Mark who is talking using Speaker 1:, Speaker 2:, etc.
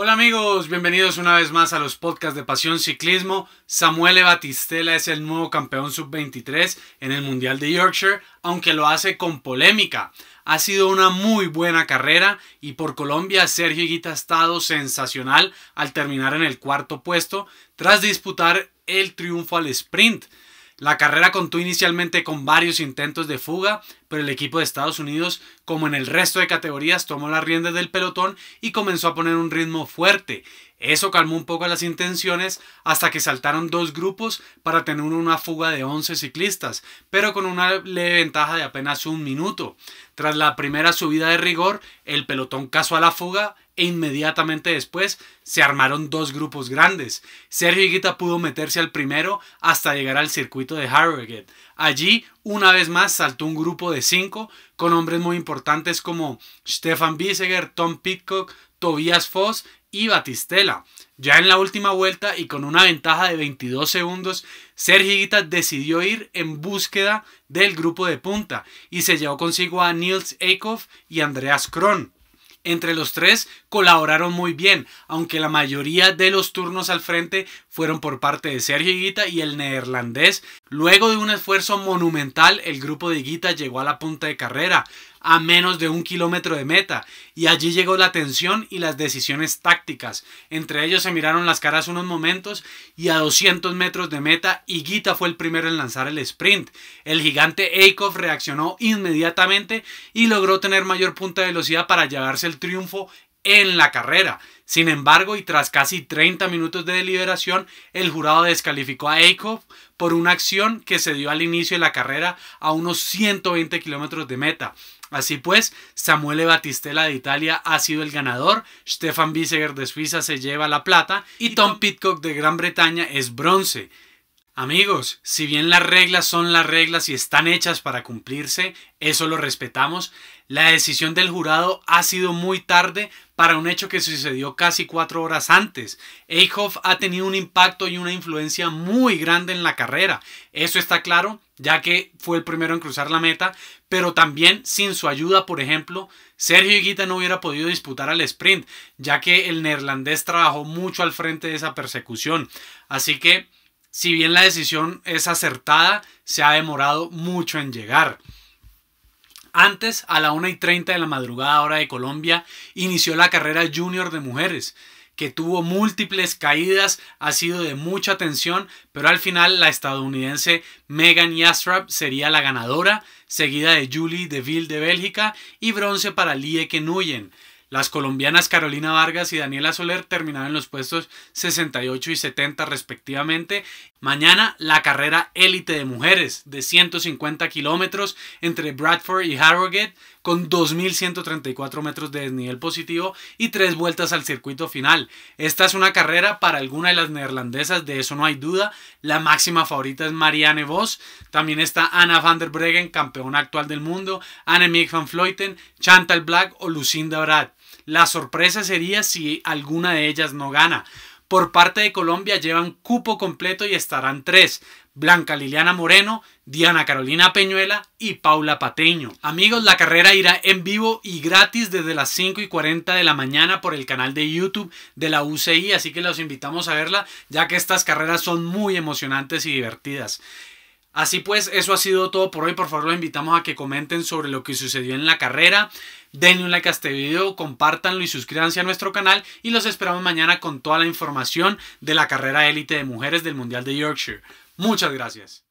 Speaker 1: Hola amigos, bienvenidos una vez más a los podcasts de Pasión Ciclismo. Samuel e. Batistela es el nuevo campeón sub-23 en el Mundial de Yorkshire, aunque lo hace con polémica. Ha sido una muy buena carrera y por Colombia Sergio Higuita ha estado sensacional al terminar en el cuarto puesto tras disputar el triunfo al sprint. La carrera contó inicialmente con varios intentos de fuga, pero el equipo de Estados Unidos, como en el resto de categorías, tomó las riendas del pelotón y comenzó a poner un ritmo fuerte. Eso calmó un poco las intenciones hasta que saltaron dos grupos para tener una fuga de 11 ciclistas, pero con una leve ventaja de apenas un minuto. Tras la primera subida de rigor, el pelotón casó a la fuga e inmediatamente después se armaron dos grupos grandes. Sergio Higuita pudo meterse al primero hasta llegar al circuito de Harrogate. Allí una vez más saltó un grupo de cinco con hombres muy importantes como Stefan Biseger, Tom Pitcock, Tobias Foss y Batistela. Ya en la última vuelta y con una ventaja de 22 segundos, Sergi Guita decidió ir en búsqueda del grupo de punta y se llevó consigo a Nils Eikhoff y Andreas Kron. Entre los tres colaboraron muy bien, aunque la mayoría de los turnos al frente fueron por parte de Sergio Higuita y el neerlandés Luego de un esfuerzo monumental, el grupo de Guita llegó a la punta de carrera, a menos de un kilómetro de meta, y allí llegó la tensión y las decisiones tácticas. Entre ellos se miraron las caras unos momentos y a 200 metros de meta, Guita fue el primero en lanzar el sprint. El gigante Eikhoff reaccionó inmediatamente y logró tener mayor punta de velocidad para llevarse el triunfo en la carrera. Sin embargo, y tras casi 30 minutos de deliberación, el jurado descalificó a Eichhoff por una acción que se dio al inicio de la carrera a unos 120 kilómetros de meta. Así pues, Samuele Battistella de Italia ha sido el ganador, Stefan Biseger de Suiza se lleva la plata y Tom Pitcock de Gran Bretaña es bronce. Amigos, si bien las reglas son las reglas y están hechas para cumplirse, eso lo respetamos, la decisión del jurado ha sido muy tarde para un hecho que sucedió casi cuatro horas antes. Eichhoff ha tenido un impacto y una influencia muy grande en la carrera, eso está claro, ya que fue el primero en cruzar la meta, pero también sin su ayuda, por ejemplo, Sergio Higuita no hubiera podido disputar al sprint, ya que el neerlandés trabajó mucho al frente de esa persecución. Así que si bien la decisión es acertada, se ha demorado mucho en llegar. Antes, a la 1 y 30 de la madrugada hora de Colombia, inició la carrera junior de mujeres, que tuvo múltiples caídas, ha sido de mucha tensión, pero al final la estadounidense Megan Yastrap sería la ganadora, seguida de Julie Deville de Bélgica y bronce para Lieke Nuyen. Las colombianas Carolina Vargas y Daniela Soler terminaron en los puestos 68 y 70 respectivamente. Mañana la carrera élite de mujeres de 150 kilómetros entre Bradford y Harrogate con 2.134 metros de desnivel positivo y tres vueltas al circuito final. Esta es una carrera para alguna de las neerlandesas, de eso no hay duda. La máxima favorita es Marianne Vos, también está Anna van der Breggen, campeona actual del mundo, Annemiek van Vleuten, Chantal Black o Lucinda Brad. La sorpresa sería si alguna de ellas no gana. Por parte de Colombia llevan cupo completo y estarán tres. Blanca Liliana Moreno, Diana Carolina Peñuela y Paula Pateño. Amigos, la carrera irá en vivo y gratis desde las 5 y 40 de la mañana por el canal de YouTube de la UCI, así que los invitamos a verla ya que estas carreras son muy emocionantes y divertidas. Así pues, eso ha sido todo por hoy. Por favor, los invitamos a que comenten sobre lo que sucedió en la carrera. Denle un like a este video, compártanlo y suscríbanse a nuestro canal. Y los esperamos mañana con toda la información de la carrera élite de mujeres del Mundial de Yorkshire. Muchas gracias.